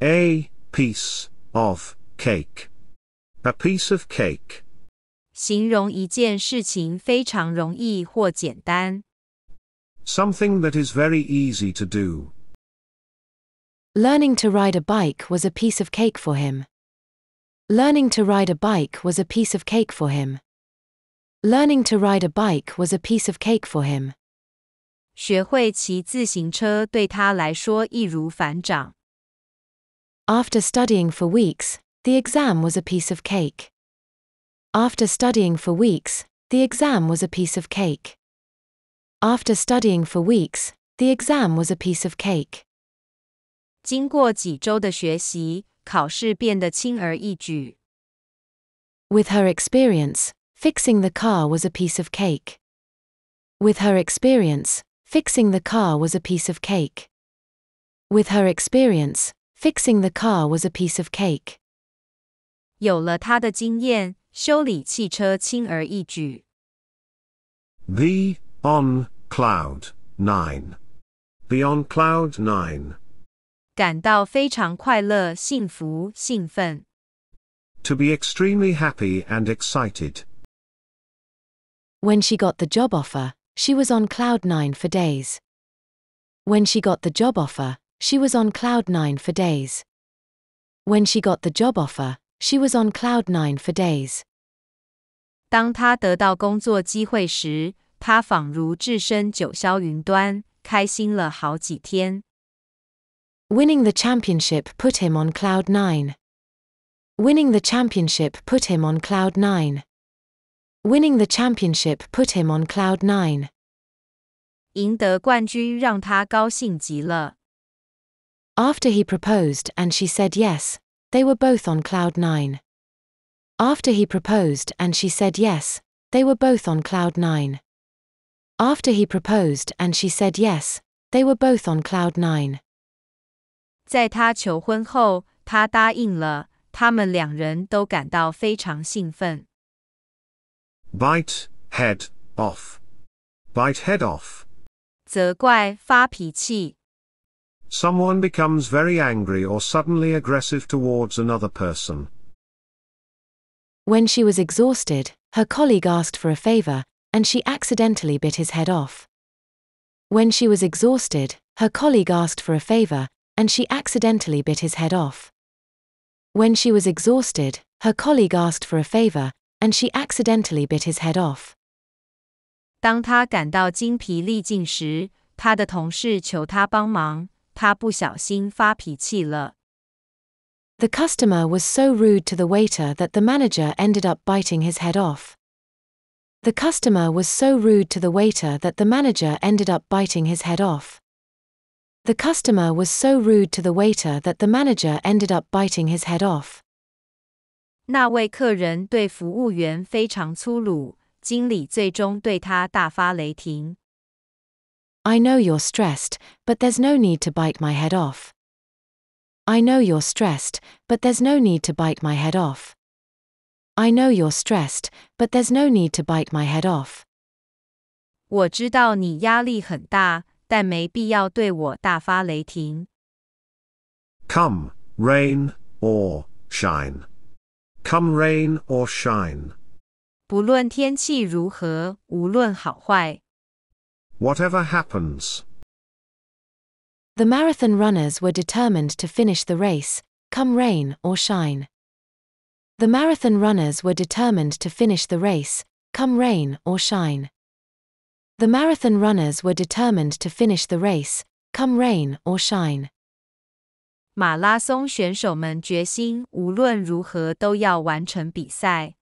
A piece of cake. A piece of cake. 形容一件事情非常容易或简单。Something that is very easy to do. Learning to ride a bike was a piece of cake for him. Learning to ride a bike was a piece of cake for him. Learning to ride a bike was a piece of cake for him. 学会骑自行车对他来说易如反掌。after studying for weeks, the exam was a piece of cake. After studying for weeks, the exam was a piece of cake. After studying for weeks, the exam was a piece of cake. her experience, fixing the car was a piece of cake. With her experience, fixing the car was a piece of cake. With her experience, Fixing the car was a piece of cake. 有了他的经验，修理汽车轻而易举。The on cloud nine. The on cloud nine. To be extremely happy and excited. When she got the job offer, she was on cloud nine for days. When she got the job offer, she was on cloud nine for days. When she got the job offer, she was on cloud nine for days. 当她得到工作机会时，她仿如置身九霄云端，开心了好几天。Winning the championship put him on cloud nine. Winning the championship put him on cloud nine. Winning the championship put him on cloud nine. 赢得冠军让他高兴极了。after he proposed and she said yes, they were both on cloud nine. After he proposed and she said yes, they were both on cloud nine. After he proposed and she said yes, they were both on cloud nine. 在他求婚后，他答应了，他们两人都感到非常兴奋。Bite head off, bite head off，责怪发脾气。Someone becomes very angry or suddenly aggressive towards another person. When she was exhausted, her colleague asked for a favor, and she accidentally bit his head off. When she was exhausted, her colleague asked for a favor, and she accidentally bit his head off. When she was exhausted, her colleague asked for a favor, and she accidentally bit his head off. 当他感到精疲力尽时，他的同事求他帮忙，the customer was so rude to the waiter that the manager ended up biting his head off. The customer was so rude to the waiter that the manager ended up biting his head off. The customer was so rude to the waiter that the manager ended up biting his head off. 那位客人对服务员非常粗鲁，经理最终对他大发雷霆。I know you're stressed, but there's no need to bite my head off. I know you're stressed, but there's no need to bite my head off. I know you're stressed, but there's no need to bite my head off. 我知道你压力很大，但没必要对我大发雷霆。Come, rain or shine. Come rain or shine. 不论天气如何，无论好坏，Whatever happens. The marathon runners were determined to finish the race, come rain or shine. The marathon runners were determined to finish the race, come rain or shine. The marathon runners were determined to finish the race, come rain or shine. 马拉松选手们决心无论如何都要完成比赛。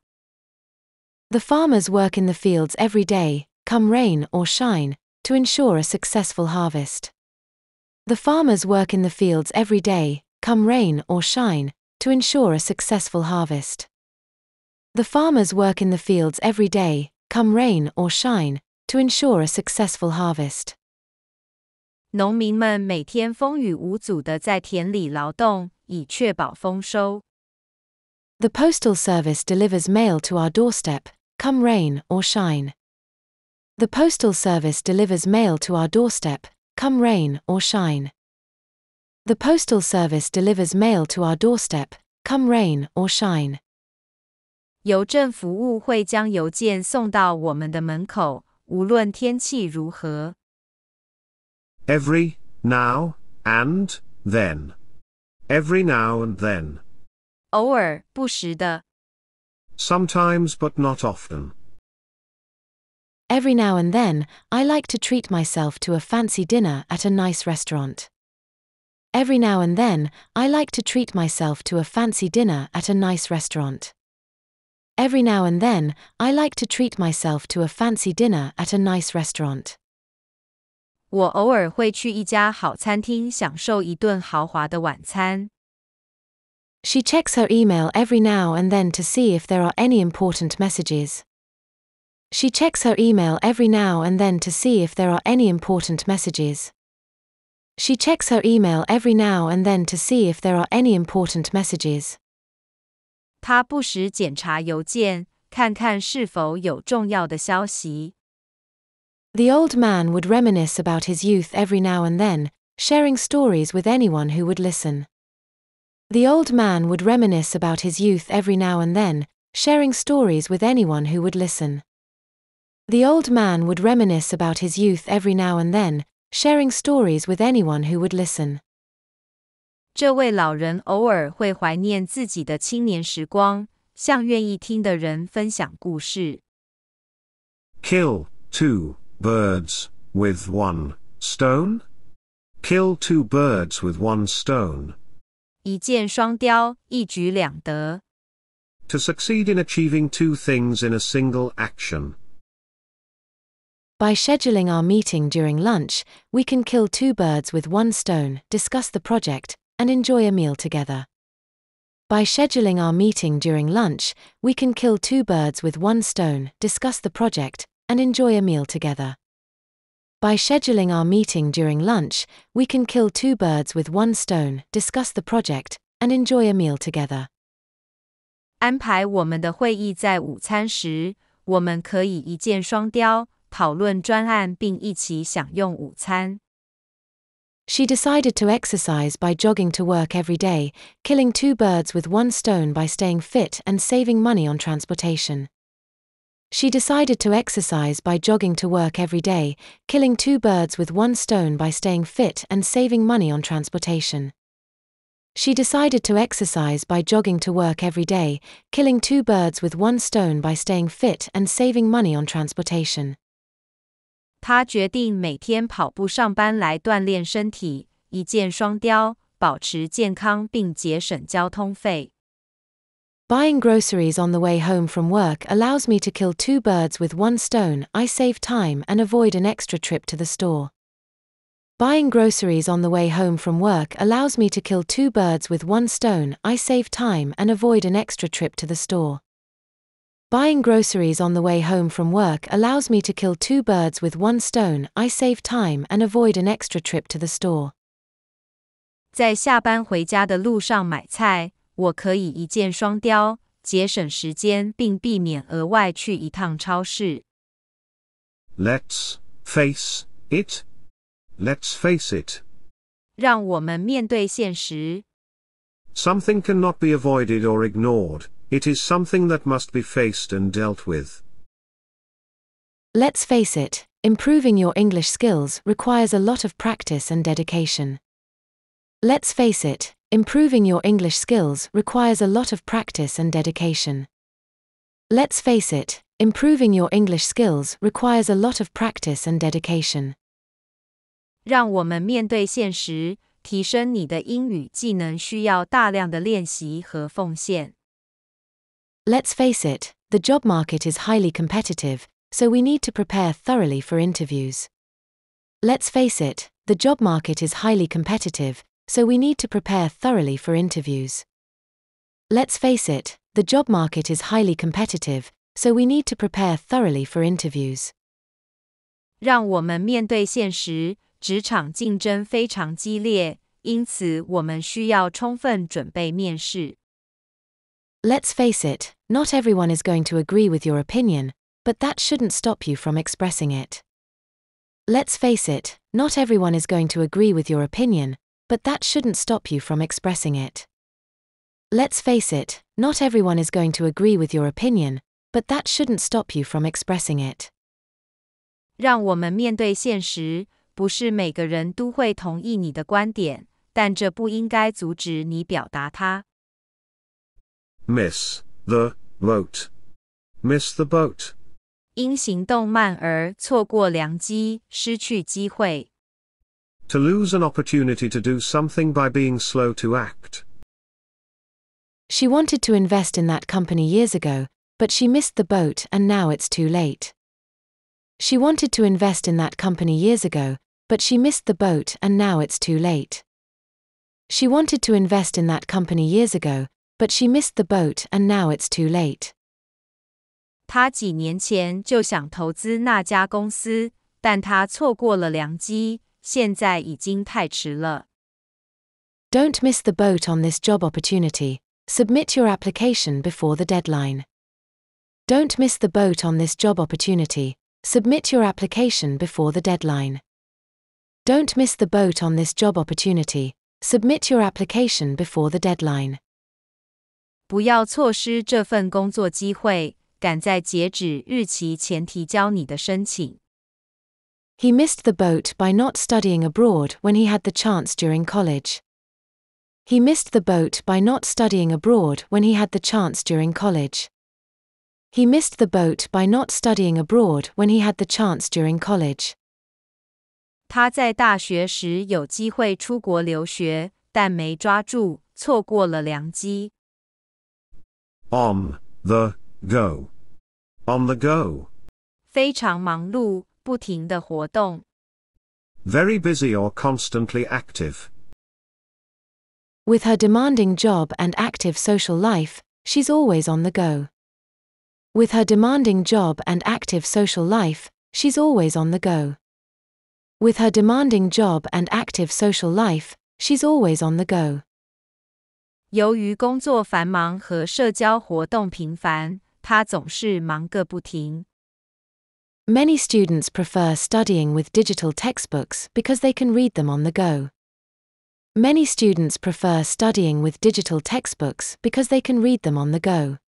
The farmers work in the fields every day, come rain or shine, to ensure a successful harvest. The farmers work in the fields every day, come rain or shine, to ensure a successful harvest. The farmers work in the fields every day, come rain or shine, to ensure a successful harvest. 农民们每天风雨无阻地在田里劳动，以确保丰收。The Postal Service delivers mail to our doorstep, come rain or shine. The Postal Service delivers mail to our doorstep, come rain or shine. The Postal Service delivers mail to our doorstep, come rain or shine. 邮政服务会将邮件送到我们的门口，无论天气如何。Every now and then, every now and then. Sometimes, but not often. Every now and then, I like to treat myself to a fancy dinner at a nice restaurant. Every now and then, I like to treat myself to a fancy dinner at a nice restaurant. Every now and then, I like to treat myself to a fancy dinner at a nice restaurant. 我偶尔会去一家好餐厅享受一顿豪华的晚餐。She checks her email every now and then to see if there are any important messages. She checks her email every now and then to see if there are any important messages. She checks her email every now and then to see if there are any important messages. 她不时检查邮件，看看是否有重要的消息。The old man would reminisce about his youth every now and then, sharing stories with anyone who would listen. The old man would reminisce about his youth every now and then, sharing stories with anyone who would listen. The old man would reminisce about his youth every now and then, sharing stories with anyone who would listen. 这位老人偶尔会怀念自己的青年时光，向愿意听的人分享故事。Kill two birds with one stone. Kill two birds with one stone. 一箭双雕，一举两得。To succeed in achieving two things in a single action. By scheduling our meeting during lunch, we can kill two birds with one stone, discuss the project, and enjoy a meal together. By scheduling our meeting during lunch, we can kill two birds with one stone, discuss the project, and enjoy a meal together. By scheduling our meeting during lunch, we can kill two birds with one stone, discuss the project, and enjoy a meal together. 安排我们的会议在午餐时，我们可以一箭双雕。讨论专案并一起享用午餐。She decided to exercise by jogging to work every day, killing two birds with one stone by staying fit and saving money on transportation. She decided to exercise by jogging to work every day, killing two birds with one stone by staying fit and saving money on transportation. She decided to exercise by jogging to work every day, killing two birds with one stone by staying fit and saving money on transportation. 他决定每天跑步上班来锻炼身体，一箭双雕，保持健康并节省交通费。Buying groceries on the way home from work allows me to kill two birds with one stone. I save time and avoid an extra trip to the store. Buying groceries on the way home from work allows me to kill two birds with one stone. I save time and avoid an extra trip to the store. Buying groceries on the way home from work allows me to kill two birds with one stone, I save time and avoid an extra trip to the store. 在下班回家的路上买菜，我可以一箭双雕，节省时间并避免额外去一趟超市。Let's face it. Let's face it. 让我们面对现实。Something cannot be avoided or ignored. It is something that must be faced and dealt with. Let's face it, improving your English skills requires a lot of practice and dedication. Let's face it, improving your English skills requires a lot of practice and dedication. Let's face it, improving your English skills requires a lot of practice and dedication. 让我们面对现实，提升你的英语技能需要大量的练习和奉献。Let's face it, the job market is highly competitive, so we need to prepare thoroughly for interviews. Let's face it, the job market is highly competitive, so we need to prepare thoroughly for interviews. Let's face it, the job market is highly competitive, so we need to prepare thoroughly for interviews. 让我们面对现实，职场竞争非常激烈，因此我们需要充分准备面试。Let's face it, not everyone is going to agree with your opinion, but that shouldn't stop you from expressing it. Let's face it, not everyone is going to agree with your opinion, but that shouldn't stop you from expressing it. Let's face it, not everyone is going to agree with your opinion, but that shouldn't stop you from expressing it. 让我们面对现实，不是每个人都会同意你的观点，但这不应该阻止你表达它。miss the boat. Miss the boat. 因行动慢而错过良机，失去机会。To lose an opportunity to do something by being slow to act. She wanted to invest in that company years ago, but she missed the boat and now it's too late. She wanted to invest in that company years ago, but she missed the boat and now it's too late. She wanted to invest in that company years ago, but she missed the boat and now it's too late. 她几年前就想投资那家公司，但她错过了良机，现在已经太迟了。Don't miss the boat on this job opportunity. Submit your application before the deadline. Don't miss the boat on this job opportunity. Submit your application before the deadline. Don't miss the boat on this job opportunity. Submit your application before the deadline. 不要错失这份工作机会，赶在截止日期前提交你的申请。He missed the boat by not studying abroad when he had the chance during college. He missed the boat by not studying abroad when he had the chance during college. He missed the boat by not studying abroad when he had the chance during college. 他在大学时有机会出国留学，但没抓住，错过了良机。on the go. On the go. very busy or constantly active. With her demanding job and active social life, she's always on the go. With her demanding job and active social life, she's always on the go. With her demanding job and active social life, she's always on the go. 由于工作繁忙和社交活动频繁，他总是忙个不停。Many students prefer studying with digital textbooks because they can read them on the go. Many students prefer studying with digital textbooks because they can read them on the go.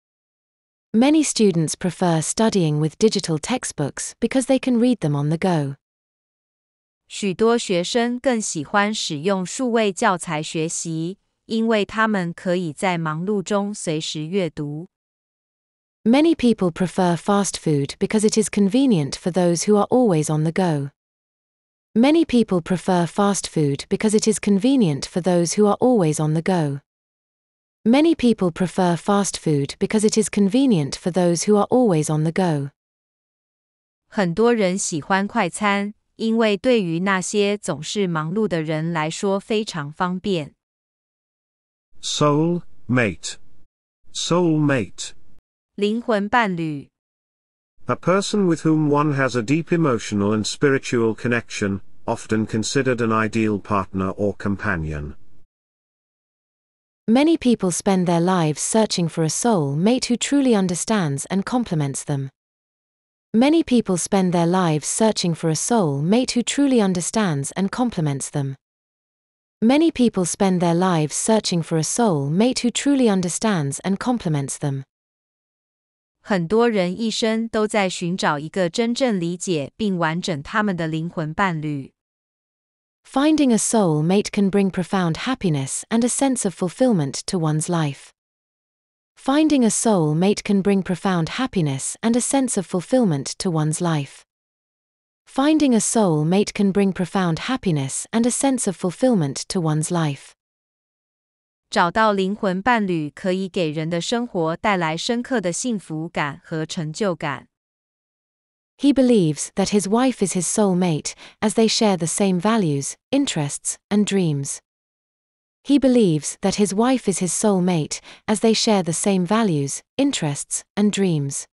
Many students prefer studying with digital textbooks because they can read them on the go. 许多学生更喜欢使用数位教材学习，因为他们可以在忙碌中随时阅读。Many people prefer fast food because it is convenient for those who are always on the go. Many people prefer fast food because it is convenient for those who are always on the go. Many people prefer fast food because it is convenient for those who are always on the go. 很多人喜欢快餐，因为对于那些总是忙碌的人来说非常方便。Soul mate. Soul mate. a person with whom one has a deep emotional and spiritual connection, often considered an ideal partner or companion. Many people spend their lives searching for a soul mate who truly understands and complements them. Many people spend their lives searching for a soul mate who truly understands and complements them. Many people spend their lives searching for a soul mate who truly understands and complements them. 很多人一生都在寻找一个真正理解并完整他们的灵魂伴侣。Finding a soul mate can bring profound happiness and a sense of fulfillment to one's life. Finding a soul mate can bring profound happiness and a sense of fulfillment to one's life. Finding a soul mate can bring profound happiness and a sense of fulfillment to one's life. 找到灵魂伴侣可以给人的生活带来深刻的幸福感和成就感。He believes that his wife is his soul mate, as they share the same values, interests, and dreams. He believes that his wife is his soul mate, as they share the same values, interests, and dreams.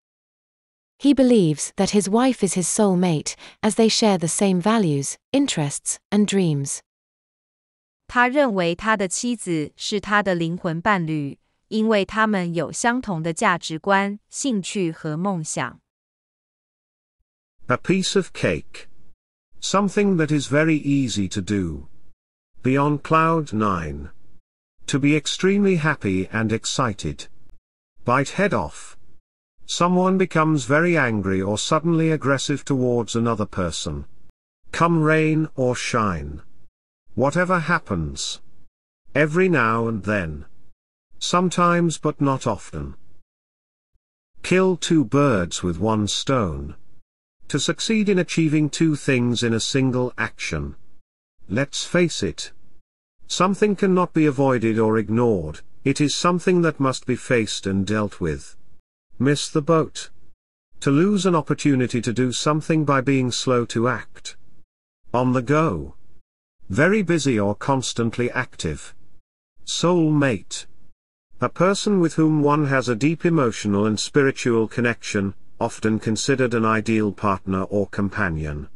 He believes that his wife is his soul mate, as they share the same values, interests, and dreams. 他认为他的妻子是他的灵魂伴侣，因为他们有相同的价值观、兴趣和梦想。A piece of cake. Something that is very easy to do. Beyond cloud nine. To be extremely happy and excited. Bite head off. Someone becomes very angry or suddenly aggressive towards another person. Come rain or shine. Whatever happens. Every now and then. Sometimes but not often. Kill two birds with one stone. To succeed in achieving two things in a single action. Let's face it. Something cannot be avoided or ignored, it is something that must be faced and dealt with miss the boat. To lose an opportunity to do something by being slow to act. On the go. Very busy or constantly active. Soul mate. A person with whom one has a deep emotional and spiritual connection, often considered an ideal partner or companion.